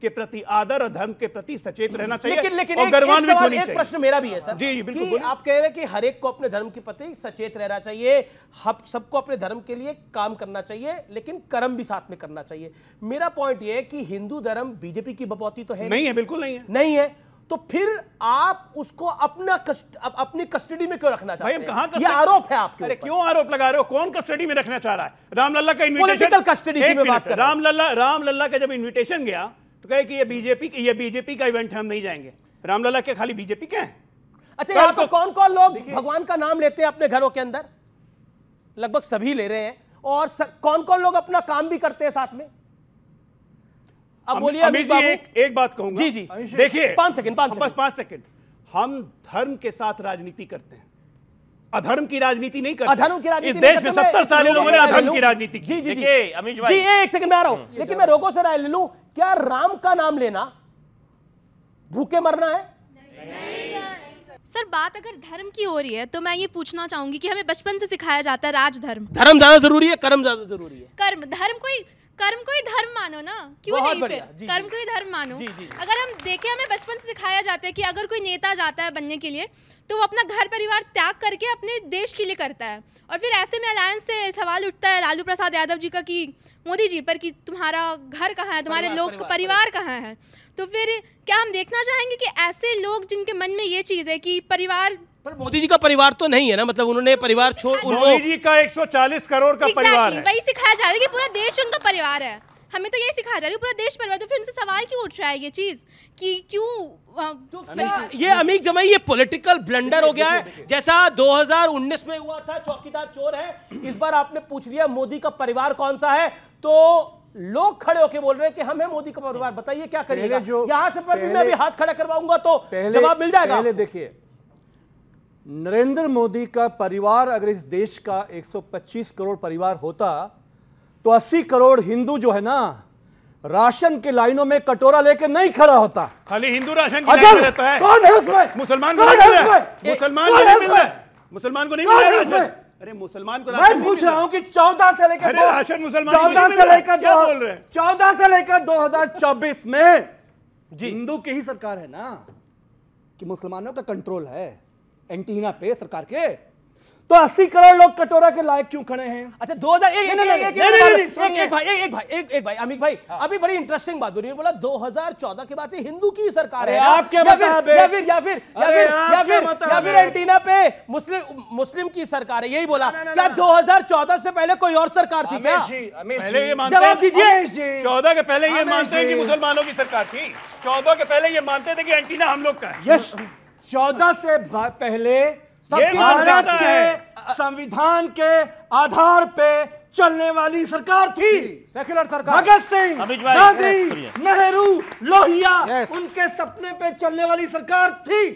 के प्रति आदर और धर्म के प्रति सचेत रहना चाहिए लेकिन लेकिन और एक, होनी एक प्रश्न मेरा भी है सर जी जी बिल्कुल आप कह रहे हैं कि हर एक को अपने धर्म के प्रति सचेत रहना चाहिए हम सबको अपने धर्म के लिए काम करना चाहिए लेकिन कर्म भी साथ में करना चाहिए मेरा पॉइंट ये है कि हिंदू धर्म बीजेपी की बपौती तो है नहीं है बिल्कुल नहीं है नहीं है तो फिर आप उसको अपना कस्ट, अप, अपनी कस्टडी में क्यों रखना चाहते हैं कहां ये आरोप है आपके अरे क्यों आरोप लगा रहे हो कौन कस्टडी में रखना चाह रहा है रामलला का इन्विटेशन पॉलिटिकल कस्टडी की मैं बात कर रामलला रामलला का जब इन्विटेशन गया चुका है कि ये बीजेपी ये बीजेपी का इवेंट है हम नहीं जाएंगे रामलला के खाली बीजेपी के हैं अच्छा यहाँ पर कौन कौन लोग भगवान का नाम लेते हैं अपने घरों के अंदर लगभग सभी ले रहे हैं और स, कौन कौन लोग अपना काम भी करते हैं साथ में अब बोलिए अमित जी एक, एक बात कहूंगा जी जी देखिए पांच सेकंड पांच बस पांच सेकंड हम धर्म के साथ राजनीति करते हैं अधर्म की राजनीति नहीं करते अधर्म की राजनीति देश में सत्तर साल लोगों ने अधर्म की राजनीति की जी जी अमित जी एक सेकंड में आ रहा हूं लेकिन मैं रोगों से राय ले लू क्या राम का नाम लेना भूखे मरना है सर बात अगर धर्म की हो रही है तो मैं ये पूछना चाहूंगी कि हमें बचपन से सिखाया जाता है राजधर्म धर्म ज्यादा जरूरी है कर्म ज्यादा जरूरी है कर्म धर्म कोई कर्म को ही धर्म मानो ना क्यों नहीं फिर जी, कर्म को ही धर्म मानो जी, जी, अगर हम देखें हमें बचपन से सिखाया जाता है कि अगर कोई नेता जाता है बनने के लिए तो वो अपना घर परिवार त्याग करके अपने देश के लिए करता है और फिर ऐसे में अलायंस से सवाल उठता है लालू प्रसाद यादव जी का कि मोदी जी पर कि तुम्हारा घर कहाँ है तुम्हारे लोग परिवार, परिवार कहाँ है तो फिर क्या हम देखना चाहेंगे कि ऐसे लोग जिनके मन में ये चीज़ है कि परिवार पर मोदी जी का परिवार तो नहीं है ना मतलब उन्होंने परिवार छोड़ मोदी जी का 140 करोड़ का परिवार है वही सिखाया जा रहा है कि पूरा देश उनका परिवार है हमें तो यही सिखा जा रही है पूरा देश परिवार तो फिर उनसे सवाल क्यों उठ रहा है ये चीज कि क्यों तो ये अमीक जमाई ये पॉलिटिकल ब्लंडर हो गया है जैसा 2019 में हुआ था चौकीदार चोर है इस बार आपने पूछ लिया मोदी का परिवार कौन सा है तो लोग खड़े होके बोल रहे हैं कि हमें मोदी का परिवार बताइए क्या करिएगा यहां से पर भी मैं अभी हाथ खड़ा करवाऊंगा तो जवाब मिल जाएगा देखिए नरेंद्र मोदी का परिवार अगर इस देश का 125 करोड़ परिवार होता तो 80 करोड़ हिंदू जो है ना राशन के लाइनों में कटोरा लेके नहीं खड़ा होता खाली हिंदू राशन की लाइन रहता है कौन है उसमें मुसलमान को नहीं मुसलमान को नहीं मुसलमान को नहीं मिला राशन अरे मुसलमान को मैं पूछ रहा हूँ कि चौदह से लेकर राशन मुसलमान चौदह से लेकर क्या बोल रहे हैं चौदह से लेकर 2024 में हिंदू की ही सरकार है ना कि मुसलमानों का कंट्रोल है एंटीना पे सरकार के तो 80 करोड़ लोग कटोरा के लायक क्यों खड़े हैं अच्छा दो हजार एक एक भाई एक भाई एक एक भाई अमित भाई हाँ। अभी बड़ी इंटरेस्टिंग बात बोली बोला 2014 के बाद से हिंदू की सरकार है या फिर या फिर या फिर या फिर या फिर एंटीना पे मुस्लिम मुस्लिम की सरकार है यही बोला क्या 2014 से पहले कोई और सरकार थी क्या जवाब दीजिए चौदह के पहले ये मानते हैं कि मुसलमानों की सरकार थी चौदह के पहले ये मानते थे कि एंटीना हम लोग का है चौदह से पहले भारत के संविधान के आधार पे चलने वाली सरकार थी सेक्युलर सरकार भगत सिंह गांधी नेहरू लोहिया उनके सपने पे चलने वाली सरकार थी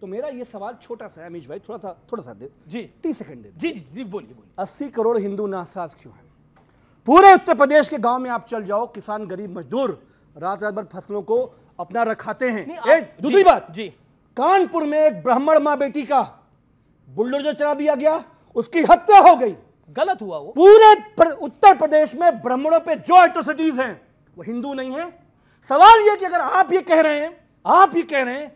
तो मेरा ये सवाल छोटा सा है अमीश भाई थोड़ा सा थोड़ा सा दे जी तीस सेकंड दे जी जी जी बोलिए बोलिए अस्सी करोड़ हिंदू नासाज क्यों है पूरे उत्तर प्रदेश के गांव में आप चल जाओ किसान गरीब मजदूर रात रात भर फसलों को अपना रखाते हैं दूसरी बात जी कानपुर में एक ब्राह्मण माँ बेटी का बुलडोजर चला दिया गया उसकी हत्या हो गई गलत हुआ वो पूरे प्र, उत्तर प्रदेश में ब्राह्मणों पे जो एट्रोसिटीज हैं वो हिंदू नहीं है सवाल यह कि अगर आप ये कह रहे हैं आप ये कह रहे हैं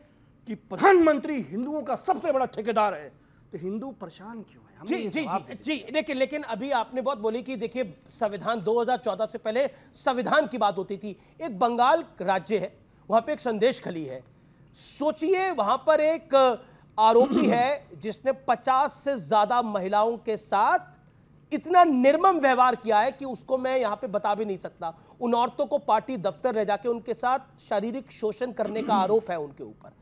कि प्रधानमंत्री हिंदुओं का सबसे बड़ा ठेकेदार है तो हिंदू परेशान क्यों है जी जी जी जी लेकिन लेकिन अभी आपने बहुत बोली कि देखिए संविधान 2014 से पहले संविधान की बात होती थी एक बंगाल राज्य है वहां पे एक संदेश खली है सोचिए वहां पर एक आरोपी है जिसने 50 से ज्यादा महिलाओं के साथ इतना निर्मम व्यवहार किया है कि उसको मैं यहां पे बता भी नहीं सकता उन औरतों को पार्टी दफ्तर रह जाके उनके साथ शारीरिक शोषण करने का आरोप है उनके ऊपर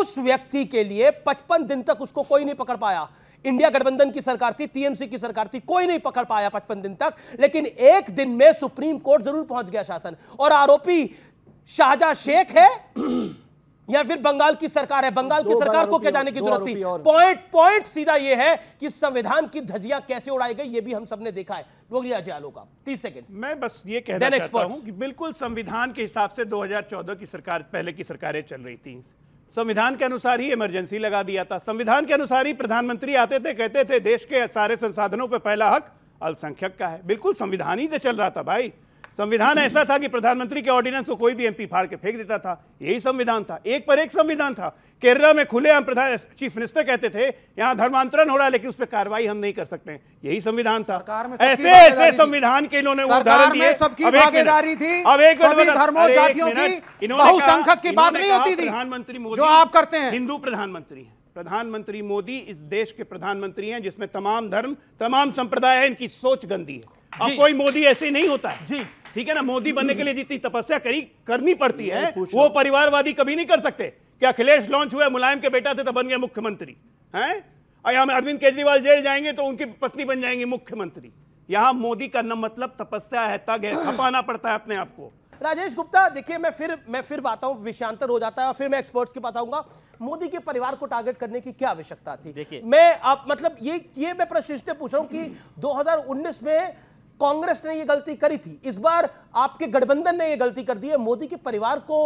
उस व्यक्ति के लिए 55 दिन तक उसको कोई नहीं पकड़ पाया इंडिया गठबंधन की सरकार थी टीएमसी की सरकार थी कोई नहीं पकड़ पाया पचपन दिन तक लेकिन एक दिन में सुप्रीम कोर्ट जरूर पहुंच गया शासन और आरोपी शाहजहा शेख है या फिर बंगाल की सरकार है बंगाल की सरकार को क्या जाने की जरूरत थी पॉइंट पॉइंट सीधा यह है कि संविधान की धजिया कैसे उड़ाई गई ये भी हम सबने देखा है लोग अजय तीस सेकंड मैं बस ये कहना चाहता हूं कि बिल्कुल संविधान के हिसाब से 2014 की सरकार पहले की सरकारें चल रही थी संविधान के अनुसार ही इमरजेंसी लगा दिया था संविधान के अनुसार ही प्रधानमंत्री आते थे कहते थे देश के सारे संसाधनों पर पहला हक अल्पसंख्यक का है बिल्कुल संविधान ही से चल रहा था भाई संविधान ऐसा था कि प्रधानमंत्री के ऑर्डिनेंस को कोई भी एमपी फाड़ के फेंक देता था यही संविधान था एक पर एक संविधान था केरला में खुले हम प्रधान चीफ मिनिस्टर कहते थे यहाँ धर्मांतरण हो रहा है लेकिन उस पर कार्रवाई हम नहीं कर सकते यही संविधान था ऐसे ऐसे संविधान के इन्होंने उदाहरण दिए सबकी भागीदारी थी अब एक धर्मों जातियों की बहुसंख्यक की बात नहीं होती थी प्रधानमंत्री मोदी जो आप करते हैं हिंदू प्रधानमंत्री हैं प्रधानमंत्री मोदी इस देश के प्रधानमंत्री हैं जिसमें तमाम धर्म तमाम संप्रदाय है इनकी सोच गंदी है अब कोई मोदी ऐसे नहीं होता है जी ठीक है ना मोदी बनने के लिए जितनी तपस्या करी करनी पड़ती है वो परिवारवादी कभी नहीं कर सकते क्या अखिलेश लॉन्च हुआ मुलायम के बेटा थे तो बन गए मुख्यमंत्री है यहां अरविंद केजरीवाल जेल जाएंगे तो उनकी पत्नी बन जाएंगे मुख्यमंत्री यहां मोदी का न मतलब तपस्या है तग है खपाना पड़ता है अपने आप को राजेश गुप्ता देखिए मैं फिर मैं फिर आता हूँ विषयांतर हो जाता है और फिर मैं एक्सपर्ट्स के पास आऊंगा मोदी के परिवार को टारगेट करने की क्या आवश्यकता थी देखिए मैं आप मतलब ये ये मैं प्रश्न पूछ रहा हूँ कि 2019 में कांग्रेस ने यह गलती करी थी इस बार आपके गठबंधन ने यह गलती कर दी है मोदी के परिवार को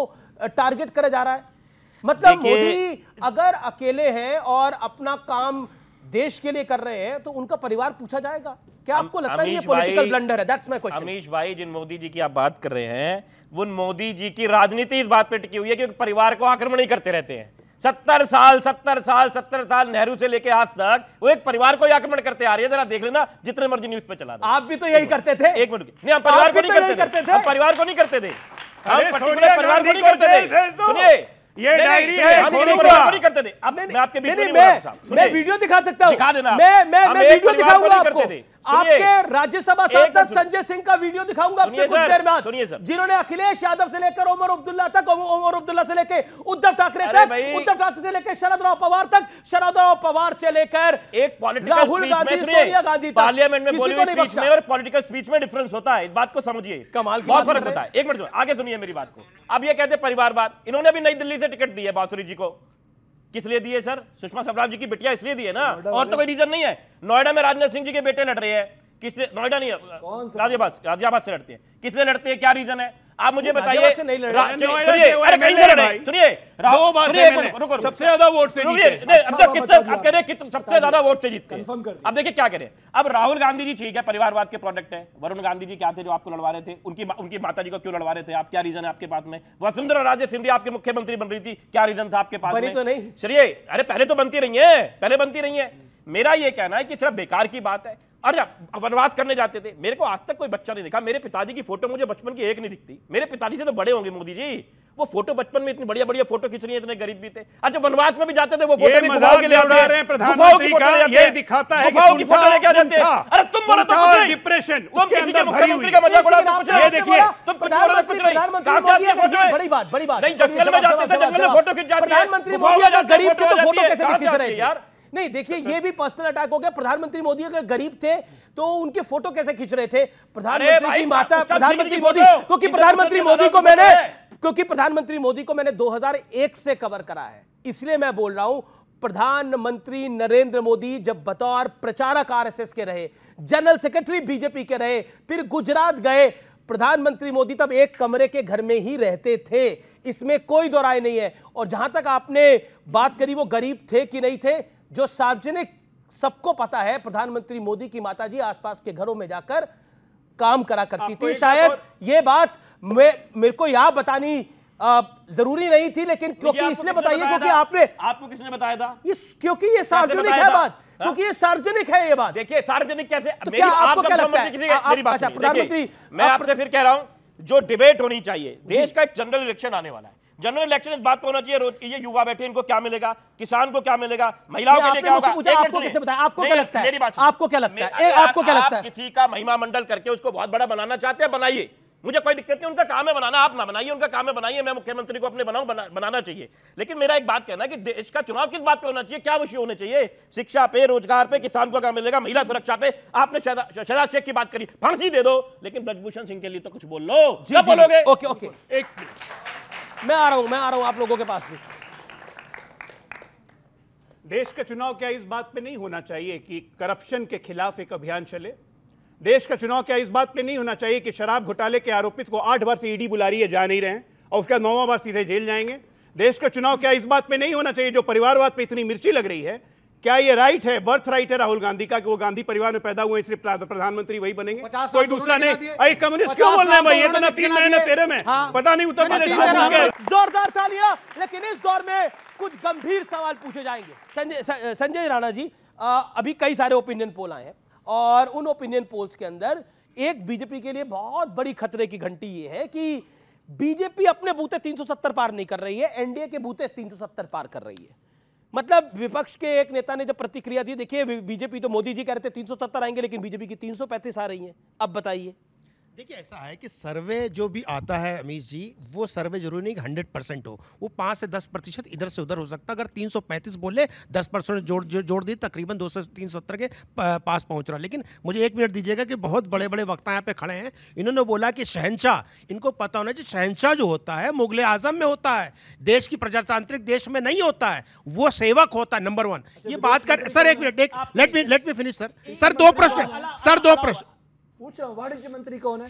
टारगेट करा जा रहा है मतलब मोदी अगर अकेले हैं और अपना काम देश के लिए कर रहे हैं तो उनका परिवार पूछा जाएगा क्या आपको लगता है ये पॉलिटिकल ब्लंडर है दैट्स माय क्वेश्चन अमीश भाई जिन मोदी जी की आप बात कर रहे हैं उन मोदी जी की राजनीति इस बात पे टिकी हुई है क्योंकि परिवार को आक्रमण ही करते रहते हैं सत्तर साल सत्तर साल सत्तर साल नेहरू से लेके आज तक वो एक परिवार को आक्रमण करते आ रहे हैं जरा देख लेना जितने मर्जी न्यूज पे चला दो। आप भी तो यही करते थे एक मिनट नहीं हम परिवार को नहीं करते, तो करते थे परिवार को नहीं करते थे हम परिवार को नहीं करते थे तो। सुनिए ये डायरी है नहीं करते थे अब मैं आपके मैं वीडियो दिखा सकता हूँ दिखा देना मैं मैं वीडियो दिखाऊंगा आपको आपके राज्यसभा सांसद संजय सिंह का वीडियो दिखाऊंगा आपसे कुछ देर बाद जिन्होंने अखिलेश यादव से लेकर ओमर अब्दुल्ला तक ओमर अब्दुल्ला से लेकर उद्धव ठाकरे तक उद्धव ठाकरे से लेकर शरद राव पवार तक शरद राव पवार से लेकर एक राहुल गांधी सोनिया गांधी पार्लियामेंट में पॉलिटिकल स्पीच में डिफरेंस होता है इस बात को समझिए कमाल बहुत फर्क होता है एक मिनट आगे सुनिए मेरी बात को अब यह कहते परिवारवाद इन्होंने भी नई दिल्ली से टिकट दी है बांसुरी जी को किस लिए दिए सर सुषमा स्वराज जी की बेटिया इसलिए दिए ना और तो कोई रीजन नहीं है नोएडा में राजनाथ सिंह जी के बेटे लड़ रहे हैं किस नोएडा नहीं है गाजियाबाद गाजियाबाद से लड़ते हैं किस लिए लड़ते हैं क्या रीजन है आप मुझे बताइए सबसे ज्यादा वोट से तो अच्छा, जीतते अब देखिए क्या करें अब राहुल गांधी जी ठीक है परिवारवाद के प्रोडक्ट है वरुण गांधी जी क्या थे जो आपको लड़वा रहे थे उनकी उनकी माता जी को क्यों लड़वा रहे थे आप क्या रीजन है आपके पास में वसुंधरा राजे सिंधिया आपके मुख्यमंत्री बन रही थी क्या रीजन था आपके पास में तो नहीं चलिए अरे पहले तो बनती रही है पहले बनती रही है मेरा यह कहना है कि सिर्फ बेकार की बात है अरे वनवास करने जाते थे मेरे को आज तक कोई बच्चा नहीं दिखा मेरे पिताजी की फोटो मुझे बचपन की एक नहीं दिखती मेरे पिताजी से तो बड़े होंगे मोदी जी वो फोटो बचपन में इतनी बढ़िया बढ़िया फोटो खींच रही है इतने गरीब भी थे अच्छा वनवास में भी जाते थे वो फोटो भी गुफाओं के लिए आते हैं प्रधानमंत्री का ये दिखाता है कि फोटो लेके आ जाते हैं अरे तुम बोलो तो कुछ नहीं डिप्रेशन तुम किसी के मुख्यमंत्री का मजाक उड़ाते कुछ नहीं देखिए तुम प्रधानमंत्री बोलो कुछ नहीं कहां से आती है बड़ी बात बड़ी बात नहीं जंगल में जाते थे जंगल में फोटो खींच जाते हैं प्रधानमंत्री मोदी अगर गरीब के तो फोटो कैसे खींच रहे हैं यार नहीं देखिए ये भी पर्सनल अटैक हो गया प्रधानमंत्री मोदी अगर गरीब थे तो उनके फोटो कैसे खींच रहे थे प्रधानमंत्री की माता प्रधानमंत्री मोदी क्योंकि प्रधानमंत्री मोदी को मैंने क्योंकि प्रधानमंत्री मोदी को मैंने 2001 से कवर करा है इसलिए मैं बोल रहा हूं प्रधानमंत्री नरेंद्र मोदी जब बतौर प्रचारक आरएसएस के रहे जनरल सेक्रेटरी बीजेपी के रहे फिर गुजरात गए प्रधानमंत्री मोदी तब एक कमरे के घर में ही रहते थे इसमें कोई दो राय नहीं है और जहां तक आपने बात करी वो गरीब थे कि नहीं थे जो सार्वजनिक सबको पता है प्रधानमंत्री मोदी की माताजी आसपास के घरों में जाकर काम करा करती थी शायद ये बात मेरे को यहां बतानी जरूरी नहीं थी लेकिन क्योंकि इसलिए बताइए क्योंकि आपने आपको किसने बताया था इस क्योंकि ये सार्वजनिक है बात हाँ? क्योंकि ये सार्वजनिक है ये बात देखिए सार्वजनिक कैसे तो क्या आपको क्या मतलब लगता है मेरी बात अच्छा, प्रधानमंत्री मैं आपसे फिर कह रहा हूं जो डिबेट होनी चाहिए देश का एक जनरल इलेक्शन आने वाला है जनरल इलेक्शन इस बात पर होना चाहिए युवा बैठे इनको क्या मिलेगा किसान को क्या मिलेगा महिलाओं के लिए क्या होगा आपको आपको क्या लगता है आपको क्या लगता है आपको क्या लगता है किसी का महिमा मंडल करके उसको बहुत बड़ा बनाना चाहते हैं बनाइए मुझे कोई दिक्कत नहीं उनका काम है बनाना आप ना बनाइए उनका काम है बनाइए मैं मुख्यमंत्री को अपने बनाऊं बना, बनाना चाहिए लेकिन मेरा एक बात कहना है कि देश का चुनाव किस बात पे होना चाहिए क्या विषय होने चाहिए शिक्षा पे रोजगार पे किसान को क्या मिलेगा महिला सुरक्षा पे आपने शहजाद शेख की बात करी फांसी दे दो लेकिन ब्रजभूषण सिंह के लिए तो कुछ बोल लो जी, जी, बोलोगे ओके ओके एक मैं आ रहा हूं मैं आ रहा हूं आप लोगों के पास भी देश का चुनाव क्या इस बात पे नहीं होना चाहिए कि करप्शन के खिलाफ एक अभियान चले देश का चुनाव क्या इस बात पे नहीं होना चाहिए कि शराब घोटाले के आरोपित को आठ बार से ईडी बुला रही है जा नहीं रहे और उसके बाद नौवा बार सीधे जेल जाएंगे देश का चुनाव क्या इस बात पे नहीं होना चाहिए जो परिवारवाद पे इतनी मिर्ची लग रही है क्या ये राइट है बर्थ राइट है राहुल गांधी का कि वो गांधी परिवार में पैदा हुए इसलिए प्रधानमंत्री वही बनेंगे कोई तो दूसरा नहीं कम्युनिस्ट क्यों बोल रहे हैं तो भाई इतना तो तीन महीने तेरे में हाँ। पता नहीं उत्तर प्रदेश जोरदार तालियां लेकिन इस दौर में कुछ गंभीर सवाल पूछे जाएंगे संजय राणा जी अभी कई सारे ओपिनियन पोल आए हैं और उन ओपिनियन पोल्स के अंदर एक बीजेपी के लिए बहुत बड़ी खतरे की घंटी ये है कि बीजेपी अपने बूते 370 पार नहीं कर रही है एनडीए के बूते 370 पार कर रही है मतलब विपक्ष के एक नेता ने जब प्रतिक्रिया दी देखिए बीजेपी तो मोदी जी कह रहे थे 370 आएंगे लेकिन बीजेपी की 335 आ रही है अब बताइए देखिए ऐसा है कि सर्वे जो भी आता है अमीश जी वो सर्वे जरूरी नहीं कि हंड्रेड परसेंट हो वो पाँच से दस प्रतिशत इधर से उधर हो सकता है अगर तीन सौ पैंतीस बोले दस परसेंट जोड़ जो, जोड़ दिए तकरीबन दो सौ तीन सत्तर के पास पहुंच रहा लेकिन मुझे एक मिनट दीजिएगा कि बहुत बड़े बड़े वक्ता यहाँ पे खड़े हैं इन्होंने बोला कि शहनशाह इनको पता होना चाहिए शहनशाह जो होता है मुगल आजम में होता है देश की प्रजातांत्रिक देश में नहीं होता है वो सेवक होता है नंबर वन अच्छा, ये बात कर सर एक minute let me let me finish sir sir दो प्रश्न सर दो प्रश्न किसानों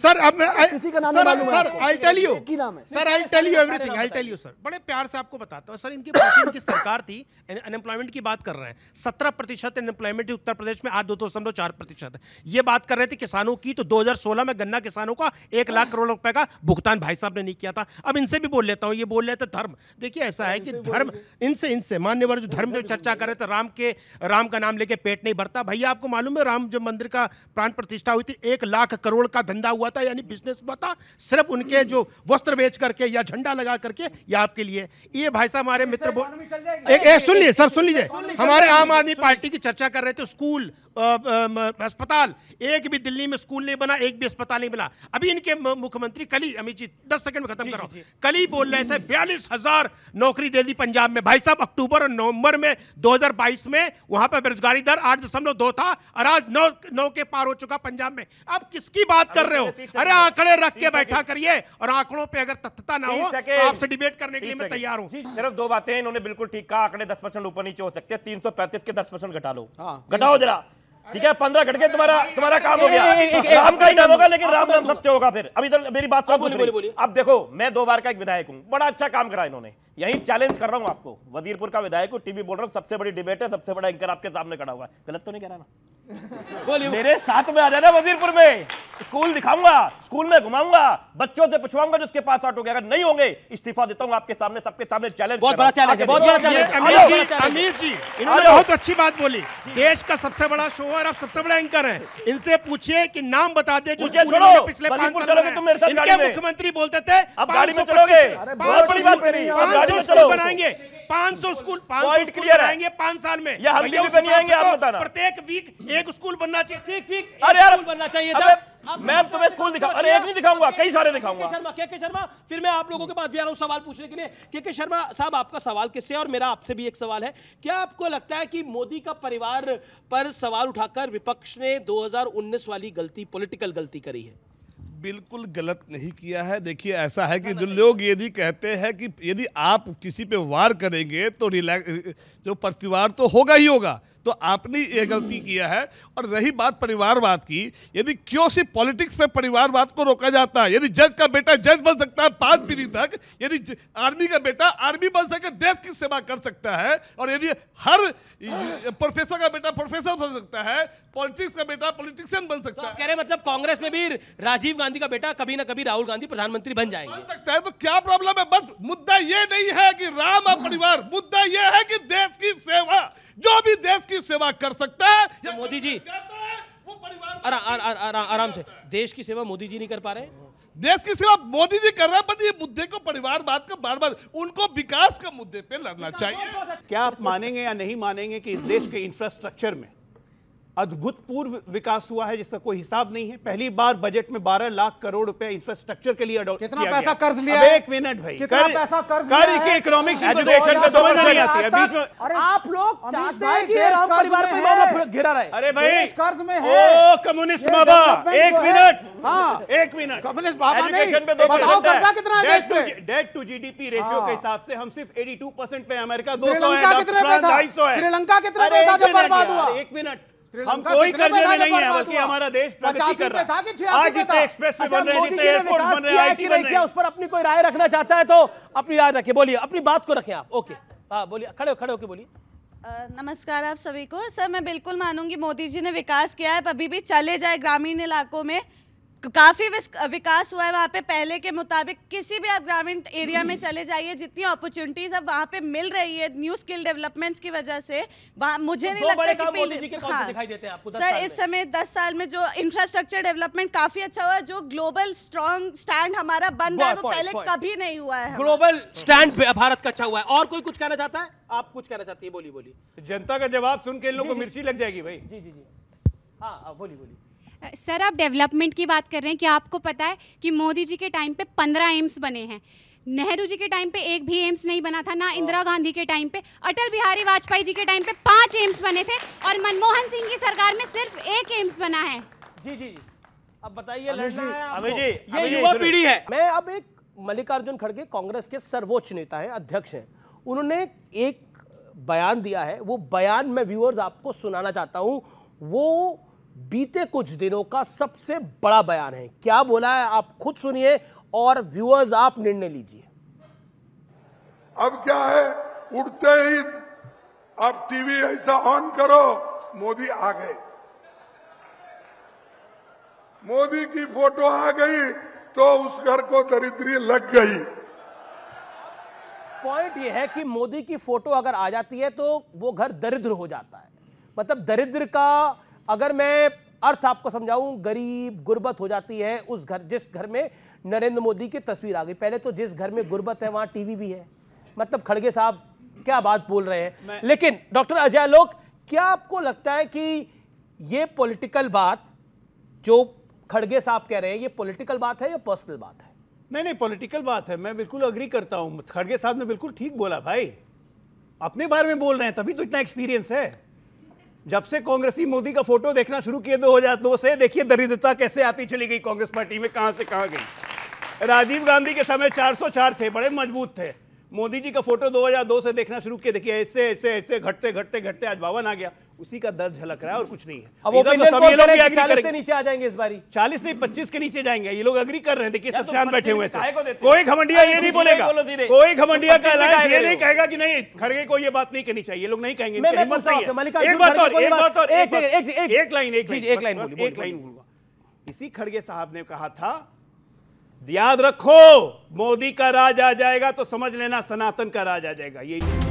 की तो दो हजार सोलह में गन्ना किसानों का एक लाख करोड़ रुपए का भुगतान भाई साहब ने नहीं किया था अब इनसे भी बोल लेता हूँ ये बोल रहे थे धर्म देखिए ऐसा है की धर्म इनसे इनसे मान्यवर जो धर्म पे चर्चा करे रहे थे राम के राम का नाम लेके पेट नहीं भरता भैया आपको मालूम है राम जो मंदिर का प्राण प्रतिष्ठा हुई थी एक एक लाख करोड़ का धंधा हुआ था यानी बिजनेस हुआ था सिर्फ उनके जो वस्त्र बेच करके या झंडा लगा करके ये आपके लिए ये भाई साहब हमारे मित्र एक सुन लीजिए सर सुन लीजिए हमारे आम आदमी पार्टी की चर्चा कर रहे थे स्कूल अस्पताल एक भी दिल्ली में स्कूल नहीं बना एक भी अस्पताल नहीं बना अभी इनके मुख्यमंत्री कल ही अमित जी दस सेकंड में खत्म करो कल ही बोल रहे थे बयालीस हजार नौकरी दे दी पंजाब में भाई साहब अक्टूबर और नवंबर में 2022 में वहां पर बेरोजगारी दर आठ दशमलव दो था और आज नौ नौ के पार हो चुका पंजाब में आप किसकी बात कर रहे हो तो अरे आंकड़े रख के बैठा करिए और आंकड़ों पर अगर तथ्यता ना हो तो आपसे डिबेट करने के लिए मैं तैयार हूँ सिर्फ दो बातें इन्होंने बिल्कुल ठीक कहा आंकड़े दस ऊपर नीचे हो सकते हैं तीन के दस घटा लो हाँ, घटाओ जरा ठीक है पंद्रह घटके तुम्हारा तुम्हारा काम हो गया राम का ही नाम होगा लेकिन राम नाम सत्य होगा फिर अभी मेरी बात आप देखो मैं दो बार का एक विधायक हूँ बड़ा अच्छा काम करा इन्होंने यही चैलेंज कर रहा हूं आपको वजीरपुर का विधायक टीवी बोल रहा हूं सबसे बड़ी डिबेट है सबसे बड़ा एंकर आपके सामने खड़ा हुआ है गलत तो नहीं कह रहा ना मेरे साथ में आ जाना वजीरपुर में स्कूल दिखाऊंगा स्कूल में घुमाऊंगा बच्चों से पूछवाऊंगा जिसके पास आउट हो गया अगर नहीं होंगे इस्तीफा देता हूं आपके सामने सबके सामने चैलेंज बहुत बड़ा चैलेंज बहुत बड़ा चैलेंज अमीर जी इन्होंने बहुत अच्छी बात बोली देश का सबसे बड़ा शो है आप सबसे बड़ा एंकर है इनसे पूछिए कि नाम बता दे जो पिछले मुख्यमंत्री बोलते थे अब गाड़ी में चलोगे बहुत बड़ी बात मेरी स्कूल बनाएंगे 500 स्कूल 500 स्कूल बनाएंगे पांच साल में या हम भी बनाएंगे आप बताना प्रत्येक वीक एक स्कूल बनना चाहिए ठीक ठीक अरे यार बनना चाहिए मैम तुम्हें स्कूल दिखा अरे एक नहीं दिखाऊंगा कई सारे दिखाऊंगा शर्मा के के शर्मा फिर मैं आप लोगों के पास भी आ रहा हूं सवाल पूछने के लिए के के शर्मा साहब आपका सवाल किससे और मेरा आपसे भी एक सवाल है क्या आपको लगता है कि मोदी का परिवार पर सवाल उठाकर विपक्ष ने 2019 वाली गलती पॉलिटिकल गलती करी है बिल्कुल गलत नहीं किया है देखिए ऐसा है कि जो लोग यदि कहते हैं कि यदि आप किसी पे वार करेंगे तो रिलैक्स जो प्रतिवार तो होगा ही होगा तो आपने ये गलती किया है और रही बात परिवारवाद की यदि क्यों से पॉलिटिक्स में परिवारवाद को रोका जाता है यदि जज का बेटा जज बन सकता है पांच पीढ़ी तक यदि आर्मी का बेटा आर्मी बन सके देश की सेवा कर सकता है और यदि हर प्रोफेसर का बेटा प्रोफेसर बन सकता है पॉलिटिक्स का बेटा पॉलिटिशियन बन सकता तो है कह रहे मतलब कांग्रेस में भी राजीव गांधी का बेटा कभी ना कभी राहुल गांधी प्रधानमंत्री बन जाएंगे बन सकता है तो क्या प्रॉब्लम है बस मुद्दा ये नहीं है कि राम और परिवार मुद्दा यह है कि देश की सेवा जो भी देश की सेवा कर सकता है तो मोदी जी आराम से देश की सेवा मोदी जी नहीं कर पा रहे देश की सेवा मोदी जी कर रहे हैं ये मुद्दे को बात का बार बार उनको विकास के मुद्दे पे लड़ना चाहिए क्या आप मानेंगे या नहीं मानेंगे कि इस देश के इंफ्रास्ट्रक्चर में अद्भुतपूर्व विकास हुआ है जिसका कोई हिसाब नहीं है पहली बार बजट में 12 लाख करोड़ रुपए इंफ्रास्ट्रक्चर के लिए कितना पैसा कर्ज लिया एक मिनट भाई कितना कर, पैसा कर्ज के एजुकेशन पे समझ नहीं आती है बीच में अरे आप लोग चाहते हैं कि राम परिवार पे मामला घिरा रहे अरे भाई कर्ज में है ओ कम्युनिस्ट बाबा एक मिनट हाँ। एक मिनट कम्युनिस्ट बाबा बताओ कर्जा कितना है देश में डेट टू जीडीपी रेशियो के हिसाब से हम सिर्फ 82% पे अमेरिका सौ है श्रीलंका कितने पे था श्रीलंका कितने पे था जो बर्बाद हुआ एक मिनट हम कोई कर्जे में नहीं है कि हमारा देश प्रगति कर रहा है आज जितने एक्सप्रेस वे बन रहे जितने एयरपोर्ट बन रहे आईटी बन रहे उस पर अपनी कोई राय रखना चाहता है तो अपनी राय रखिए बोलिए अपनी बात को रखें आप ओके हाँ बोलिए खड़े खड़े होके बोलिए नमस्कार आप सभी को सर मैं बिल्कुल मानूंगी मोदी जी ने विकास किया है अभी भी चले जाए ग्रामीण इलाकों में काफ़ी विकास हुआ है वहाँ पे पहले के मुताबिक किसी भी आप ग्रामीण एरिया में चले जाइए जितनी अपॉर्चुनिटीज़ अब वहाँ पे मिल रही है न्यू स्किल डेवलपमेंट्स की वजह से मुझे नहीं लगता कि हाँ सर इस समय दस साल में जो इंफ्रास्ट्रक्चर डेवलपमेंट काफ़ी अच्छा हुआ है जो ग्लोबल स्ट्रॉन्ग स्टैंड हमारा बन रहा है वो पहले कभी नहीं हुआ है ग्लोबल स्टैंड भारत का अच्छा हुआ है और कोई कुछ कहना चाहता है आप कुछ कहना चाहती है बोली बोली जनता का जवाब सुन के इन लोगों को मिर्ची लग जाएगी भाई जी जी जी हाँ बोली हाँ, बोली सर आप डेवलपमेंट की बात कर रहे हैं कि आपको पता है कि मोदी जी के टाइम पे पंद्रह एम्स बने हैं नेहरू जी के टाइम पे एक भी एम्स नहीं बना था ना हाँ। इंदिरा गांधी के टाइम पे अटल बिहारी वाजपेयी जी के टाइम पे पांच एम्स बने थे और मनमोहन सिंह की सरकार में सिर्फ एक एम्स बना है जी जी अब बताइए ये युवा पीढ़ी है मैं अब एक मल्लिकार्जुन खड़गे कांग्रेस के सर्वोच्च नेता है अध्यक्ष है उन्होंने एक बयान दिया है वो बयान मैं व्यूअर्स आपको सुनाना चाहता हूँ वो बीते कुछ दिनों का सबसे बड़ा बयान है क्या बोला है आप खुद सुनिए और व्यूअर्स आप निर्णय लीजिए अब क्या है उठते ही आप टीवी ऐसा ऑन करो मोदी आ गए मोदी की फोटो आ गई तो उस घर को दरिद्री लग गई पॉइंट यह है कि मोदी की फोटो अगर आ जाती है तो वो घर दरिद्र हो जाता है मतलब दरिद्र का अगर मैं अर्थ आपको समझाऊं गरीब गुर्बत हो जाती है उस घर जिस घर में नरेंद्र मोदी की तस्वीर आ गई पहले तो जिस घर में गुर्बत है वहां टीवी भी है मतलब खड़गे साहब क्या बात बोल रहे हैं लेकिन डॉक्टर अजय आलोक क्या आपको लगता है कि ये पॉलिटिकल बात जो खड़गे साहब कह रहे हैं ये पॉलिटिकल बात है या पर्सनल बात है नहीं नहीं पॉलिटिकल बात है मैं बिल्कुल अग्री करता हूँ खड़गे साहब ने बिल्कुल ठीक बोला भाई अपने बारे में बोल रहे हैं तभी तो इतना एक्सपीरियंस है जब से कांग्रेसी मोदी का फोटो देखना शुरू किए दो हजार दो से देखिए दरिद्रता कैसे आती चली गई कांग्रेस पार्टी में कहां से कहां गई राजीव गांधी के समय 404 थे बड़े मजबूत थे मोदी जी का फोटो 2002 से देखना शुरू किया देखिए ऐसे ऐसे ऐसे घटते घटते घटते आज बावन आ गया उसी का दर्द झलक रहा है और कुछ नहीं है अब तो पोल करें कि से नीचे आ जाएंगे इस बारी चालीस नहीं पच्चीस के नीचे जाएंगे ये लोग अग्री कर रहे हैं देखिए सब तो शांत बैठे हुए हैं कोई घमंडिया हाँ, ये नहीं बोलेगा कोई घमंडिया का ये नहीं कहेगा कि नहीं खड़गे को ये बात नहीं कहनी चाहिए ये लोग नहीं कहेंगे इसी खड़गे साहब ने कहा था याद रखो मोदी का राज आ जाएगा तो समझ लेना सनातन का राज आ जाएगा यही